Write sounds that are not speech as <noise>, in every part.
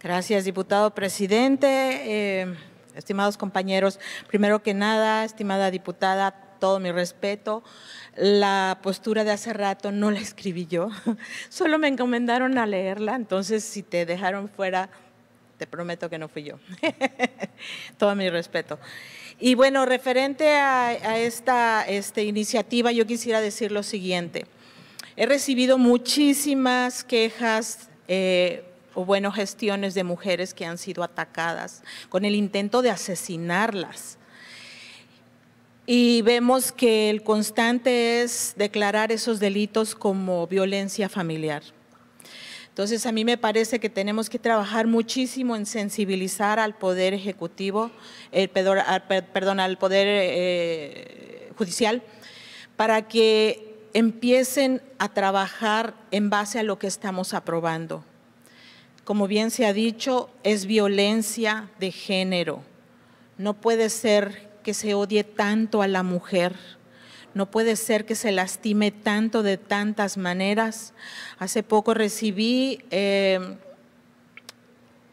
Gracias, diputado presidente. Eh, estimados compañeros, primero que nada, estimada diputada, todo mi respeto. La postura de hace rato no la escribí yo, <laughs> solo me encomendaron a leerla, entonces si te dejaron fuera, te prometo que no fui yo. <laughs> todo mi respeto. Y bueno, referente a, esta este, iniciativa, yo quisiera decir lo siguiente. He recibido muchísimas quejas eh, o bueno, gestiones de mujeres que han sido atacadas con el intento de asesinarlas. Y vemos que el constante es declarar esos delitos como violencia familiar. Entonces a mí me parece que tenemos que trabajar muchísimo en sensibilizar al Poder Ejecutivo, eh, perdón, al Poder eh, Judicial, para que empiecen a trabajar en base a lo que estamos aprobando como bien se ha dicho, es violencia de género. No puede ser que se odie tanto a la mujer. No puede ser que se lastime tanto de tantas maneras. Hace poco recibí eh,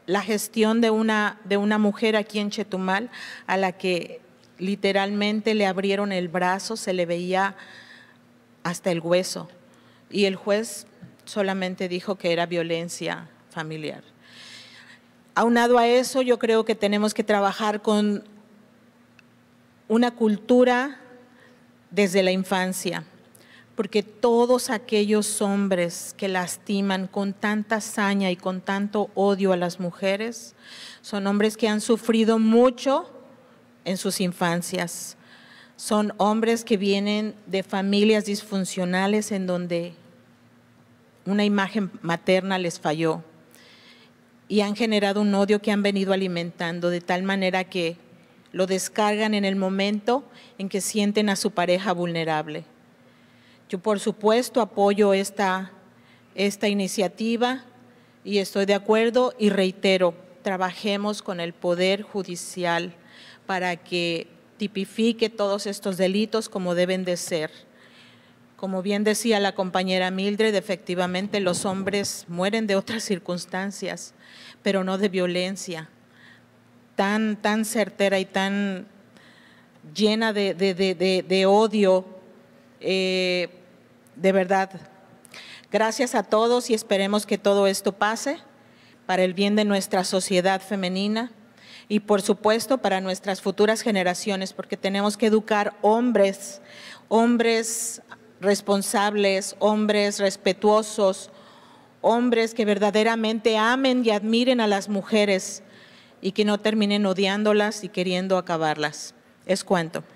la gestión de una, de una mujer aquí en Chetumal a la que literalmente le abrieron el brazo, se le veía hasta el hueso. Y el juez solamente dijo que era violencia familiar. Aunado a eso, yo creo que tenemos que trabajar con una cultura desde la infancia, porque todos aquellos hombres que lastiman con tanta saña y con tanto odio a las mujeres son hombres que han sufrido mucho en sus infancias. Son hombres que vienen de familias disfuncionales en donde una imagen materna les falló y han generado un odio que han venido alimentando de tal manera que lo descargan en el momento en que sienten a su pareja vulnerable. Yo, por supuesto, apoyo esta, esta iniciativa y estoy de acuerdo y reitero, trabajemos con el Poder Judicial para que tipifique todos estos delitos como deben de ser. Como bien decía la compañera Mildred, efectivamente los hombres mueren de otras circunstancias, pero no de violencia. Tan, tan certera y tan llena de, odio, eh, de verdad. Gracias a todos y esperemos que todo esto pase para el bien de nuestra sociedad femenina y por supuesto para nuestras futuras generaciones, porque tenemos que educar hombres, hombres responsables, hombres respetuosos, hombres que verdaderamente amen y admiren a las mujeres y que no terminen odiándolas y queriendo acabarlas. Es cuanto.